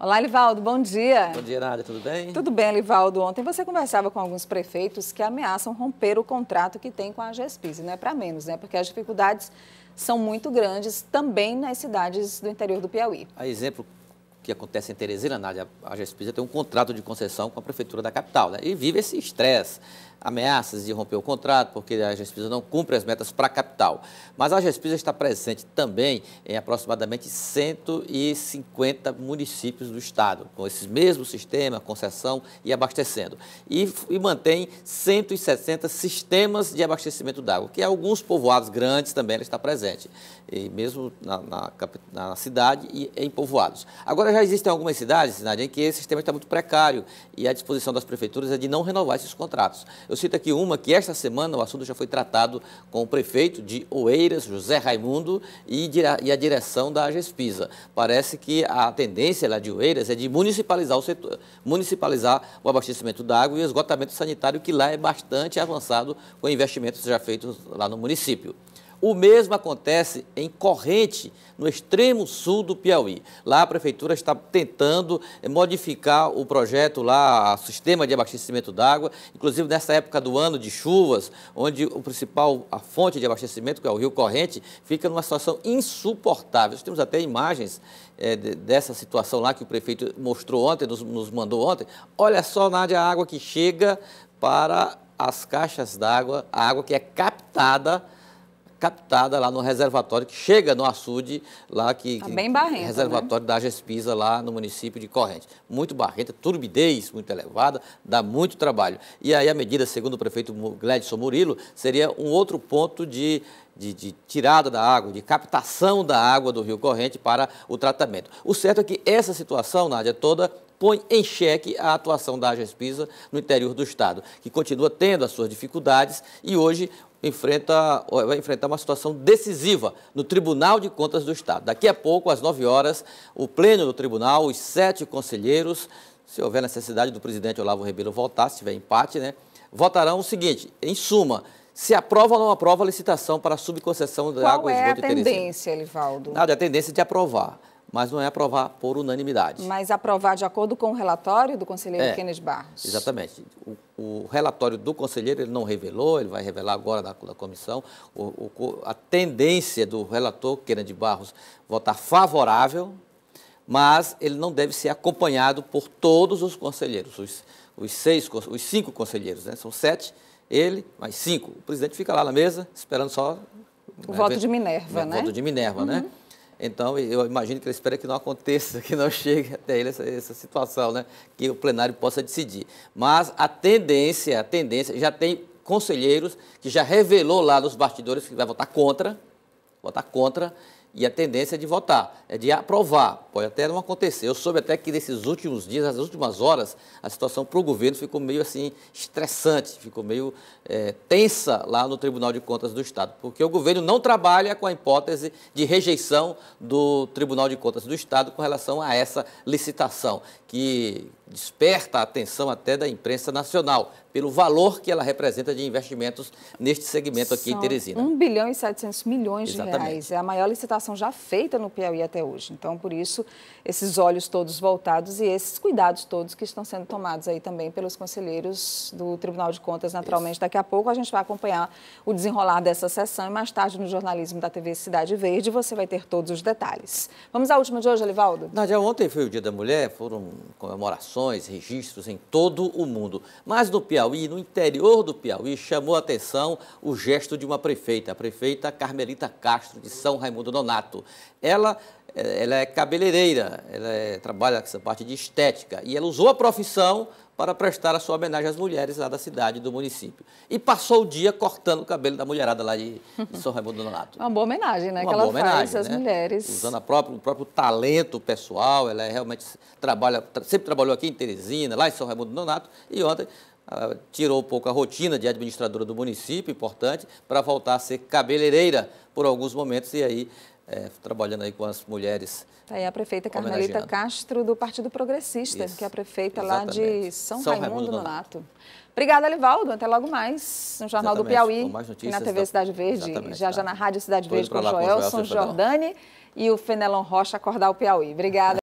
Olá, Livaldo, bom dia. Bom dia, Nádia, tudo bem? Tudo bem, Livaldo. Ontem você conversava com alguns prefeitos que ameaçam romper o contrato que tem com a GESPIS, não é para menos, né? Porque as dificuldades são muito grandes também nas cidades do interior do Piauí. A exemplo que acontece em Teresina, Nádia, a GESPIS tem um contrato de concessão com a prefeitura da capital, né? E vive esse estresse ameaças de romper o contrato, porque a Gespisa não cumpre as metas para a capital. Mas a Gespisa está presente também em aproximadamente 150 municípios do estado, com esse mesmo sistema, concessão e abastecendo. E, e mantém 160 sistemas de abastecimento d'água, que alguns povoados grandes também ela está presente, e mesmo na, na, na cidade e em povoados. Agora já existem algumas cidades, Nádia, em que esse sistema está muito precário e a disposição das prefeituras é de não renovar esses contratos. Eu cito aqui uma que esta semana o assunto já foi tratado com o prefeito de Oeiras, José Raimundo, e, e a direção da Agespisa. Parece que a tendência lá de Oeiras é de municipalizar o setor, municipalizar o abastecimento da água e o esgotamento sanitário, que lá é bastante avançado com investimentos já feitos lá no município. O mesmo acontece em Corrente, no extremo sul do Piauí. Lá a prefeitura está tentando eh, modificar o projeto lá, o sistema de abastecimento d'água, inclusive nessa época do ano de chuvas, onde o principal, a fonte de abastecimento, que é o rio Corrente, fica numa situação insuportável. Nós temos até imagens é, dessa situação lá que o prefeito mostrou ontem, nos, nos mandou ontem. Olha só, Nádia, a água que chega para as caixas d'água, a água que é captada captada lá no reservatório, que chega no açude lá que... Tá bem barrenta, né? Reservatório né? da Gespisa lá no município de Corrente Muito barrenta, turbidez muito elevada, dá muito trabalho. E aí a medida, segundo o prefeito Gledson Murilo, seria um outro ponto de de, de, tirada da água, de captação da água do rio corrente para o tratamento. O certo é que essa situação, Nádia, toda põe em xeque a atuação da Agespisa no interior do Estado, que continua tendo as suas dificuldades e hoje enfrenta, vai enfrentar uma situação decisiva no Tribunal de Contas do Estado. Daqui a pouco, às 9 horas, o pleno do tribunal, os sete conselheiros, se houver necessidade do presidente Olavo Ribeiro votar, se tiver empate, né, votarão o seguinte, em suma, se aprova ou não aprova a licitação para a subconcessão da Qual água e esgoto é a tendência, Elivaldo? Nada, é a tendência de aprovar mas não é aprovar por unanimidade. Mas aprovar de acordo com o relatório do conselheiro é, Kenneth Barros. Exatamente. O, o, relatório do conselheiro ele não revelou, ele vai revelar agora da, da comissão. O, o, a tendência do relator Kenneth Barros votar favorável, mas ele não deve ser acompanhado por todos os conselheiros, os, os seis, os cinco conselheiros, né? são sete, ele mais cinco. O presidente fica lá na mesa esperando só... O né, voto né? de Minerva, né? O voto de Minerva, uhum. né? Então, eu imagino que ele espera que não aconteça, que não chegue até ele essa, essa, situação, né? que o plenário possa decidir. Mas a tendência, a tendência, já tem conselheiros que já revelou lá nos bastidores que vai votar contra, votar contra, e a tendência é de votar, é de aprovar. Pode até não acontecer. Eu soube até que nesses últimos dias, nas últimas horas, a situação para o governo ficou meio assim estressante, ficou meio é, tensa lá no Tribunal de Contas do Estado, porque o governo não trabalha com a hipótese de rejeição do Tribunal de Contas do Estado com relação a essa licitação, que desperta a atenção até da imprensa nacional, pelo valor que ela representa de investimentos neste segmento aqui em Teresina. 1 bilhão e 700 milhões Exatamente. de reais. É a maior licitação já feita no Piauí até hoje. Então, por isso, esses olhos todos voltados e esses cuidados todos que estão sendo tomados aí também pelos conselheiros do Tribunal de Contas, naturalmente. Isso. Daqui a pouco a gente vai acompanhar o desenrolar dessa sessão e mais tarde no jornalismo da TV Cidade Verde você vai ter todos os detalhes. Vamos à última de hoje, Alivaldo? Nádia, ontem foi o Dia da Mulher, foram comemorações registros em todo o mundo. Mas no Piauí, no interior do Piauí, chamou a atenção o gesto de uma prefeita, a prefeita Carmelita Castro, de São Raimundo Donato. Ela ela é cabeleireira, ela é, trabalha com essa parte de estética e ela usou a profissão para prestar a sua homenagem às mulheres lá da cidade, do município. E passou o dia cortando o cabelo da mulherada lá de, de São Raimundo Donato. Uma boa homenagem, né? Uma que ela faz às né? mulheres. Usando própria, o próprio talento pessoal, ela é realmente trabalha, sempre trabalhou aqui em Teresina, lá em São Raimundo Donato, e ontem tirou um pouco a rotina de administradora do município, importante, para voltar a ser cabeleireira por alguns momentos e aí é, trabalhando aí com as mulheres. Tá aí a prefeita Carmelita Castro, do Partido Progressista, Isso, que é a prefeita exatamente. lá de São, São Raimundo, Raimundo Nonato. Obrigada, Livaldo Até logo mais no Jornal exatamente. do Piauí, com mais notícias, na TV Cidade Verde, já tá. já na Rádio Cidade Verde com, o Joelson Jordani e o Fenelon Rocha, Acordar o Piauí. Obrigada.